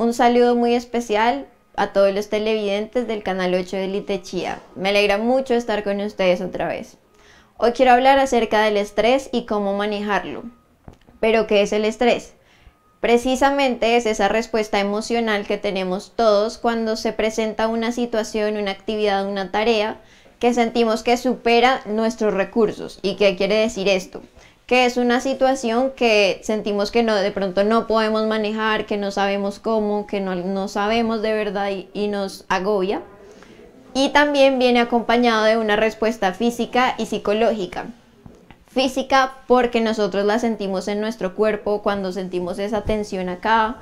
Un saludo muy especial a todos los televidentes del canal 8 de Litechía. Me alegra mucho estar con ustedes otra vez. Hoy quiero hablar acerca del estrés y cómo manejarlo. ¿Pero qué es el estrés? Precisamente es esa respuesta emocional que tenemos todos cuando se presenta una situación, una actividad, una tarea que sentimos que supera nuestros recursos. ¿Y qué quiere decir esto? que es una situación que sentimos que no, de pronto no podemos manejar, que no sabemos cómo, que no, no sabemos de verdad y, y nos agobia. Y también viene acompañado de una respuesta física y psicológica. Física porque nosotros la sentimos en nuestro cuerpo cuando sentimos esa tensión acá.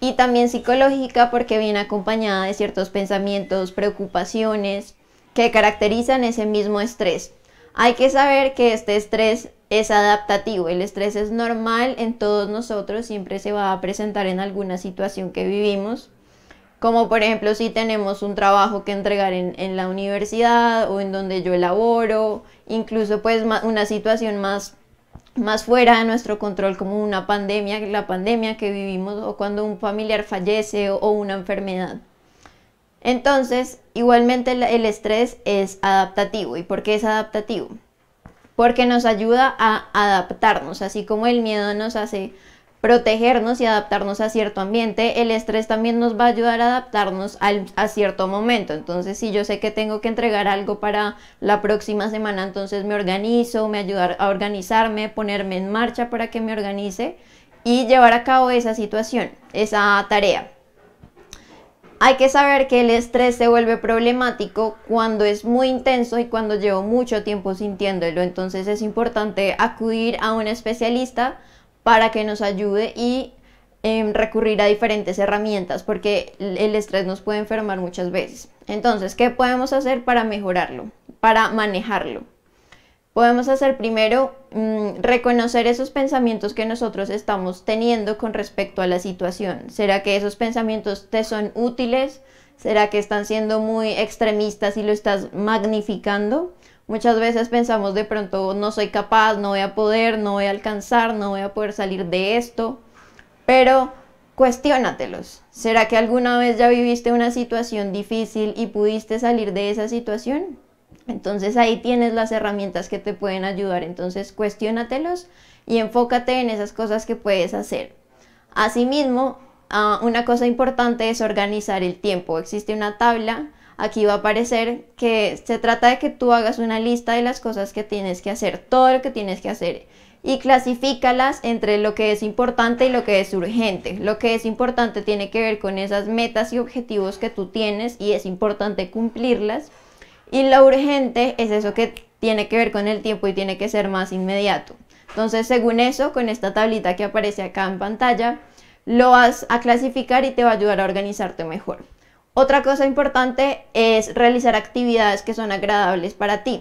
Y también psicológica porque viene acompañada de ciertos pensamientos, preocupaciones que caracterizan ese mismo estrés. Hay que saber que este estrés es adaptativo, el estrés es normal en todos nosotros, siempre se va a presentar en alguna situación que vivimos, como por ejemplo si tenemos un trabajo que entregar en, la universidad o en donde yo elaboro, incluso pues una situación más, más fuera de nuestro control como una pandemia, la pandemia que vivimos o cuando un familiar fallece o una enfermedad. Entonces, igualmente el estrés es adaptativo. ¿Y por qué es adaptativo? Porque nos ayuda a adaptarnos, así como el miedo nos hace protegernos y adaptarnos a cierto ambiente, el estrés también nos va a ayudar a adaptarnos a cierto momento. Entonces, si yo sé que tengo que entregar algo para la próxima semana, entonces me organizo, me ayuda a organizarme, ponerme en marcha para que me organice y llevar a cabo esa situación, esa tarea. Hay que saber que el estrés se vuelve problemático cuando es muy intenso y cuando llevo mucho tiempo sintiéndolo. Entonces es importante acudir a un especialista para que nos ayude y em, recurrir a diferentes herramientas porque el estrés nos puede enfermar muchas veces. Entonces, ¿qué podemos hacer para mejorarlo? Para manejarlo podemos hacer primero mm, reconocer esos pensamientos que nosotros estamos teniendo con respecto a la situación. ¿Será que esos pensamientos te son útiles? ¿Será que están siendo muy extremistas y lo estás magnificando? Muchas veces pensamos de pronto no soy capaz, no voy a poder, no voy a alcanzar, no voy a poder salir de esto. Pero cuestiónatelos. ¿Será que alguna vez ya viviste una situación difícil y pudiste salir de esa situación? Entonces ahí tienes las herramientas que te pueden ayudar. Entonces cuestiónatelos y enfócate en esas cosas que puedes hacer. Asimismo, ah, una cosa importante es organizar el tiempo. Existe una tabla, aquí va a aparecer que se trata de que tú hagas una lista de las cosas que tienes que hacer, todo lo que tienes que hacer y clasifícalas entre lo que es importante y lo que es urgente. Lo que es importante tiene que ver con esas metas y objetivos que tú tienes y es importante cumplirlas y lo urgente es eso que tiene que ver con el tiempo y tiene que ser más inmediato. Entonces, según eso, con esta tablita que aparece acá en pantalla, lo vas a clasificar y te va a ayudar a organizarte mejor. Otra cosa importante es realizar actividades que son agradables para ti.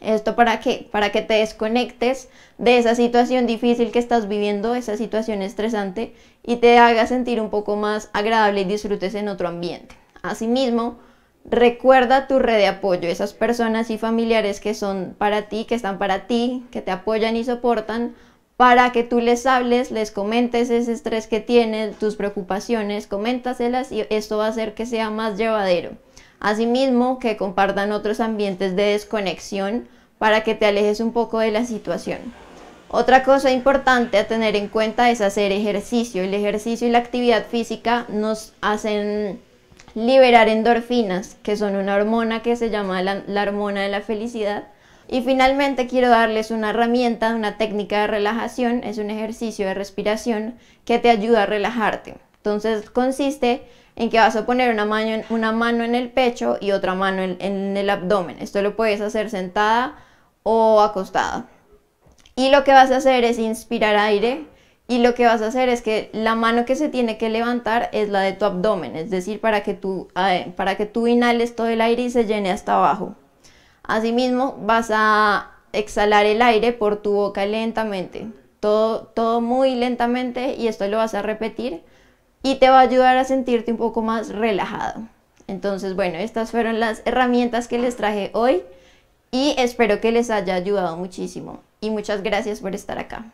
¿Esto para qué? Para que te desconectes de esa situación difícil que estás viviendo, esa situación estresante, y te haga sentir un poco más agradable y disfrutes en otro ambiente. Asimismo, Recuerda tu red de apoyo, esas personas y familiares que son para ti, que están para ti, que te apoyan y soportan, para que tú les hables, les comentes ese estrés que tienes, tus preocupaciones, coméntaselas y esto va a hacer que sea más llevadero. Asimismo, que compartan otros ambientes de desconexión para que te alejes un poco de la situación. Otra cosa importante a tener en cuenta es hacer ejercicio. El ejercicio y la actividad física nos hacen liberar endorfinas, que son una hormona que se llama la, hormona de la felicidad. Y finalmente quiero darles una herramienta, una técnica de relajación, es un ejercicio de respiración que te ayuda a relajarte. Entonces consiste en que vas a poner una mano en, el pecho y otra mano en el abdomen. Esto lo puedes hacer sentada o acostada. Y lo que vas a hacer es inspirar aire y lo que vas a hacer es que la mano que se tiene que levantar es la de tu abdomen, es decir, para que tú, ah, eh, para que inhales todo el aire y se llene hasta abajo. Asimismo, vas a exhalar el aire por tu boca lentamente, todo, todo muy lentamente y esto lo vas a repetir y te va a ayudar a sentirte un poco más relajado. Entonces, bueno, estas fueron las herramientas que les traje hoy y espero que les haya ayudado muchísimo. Y muchas gracias por estar acá.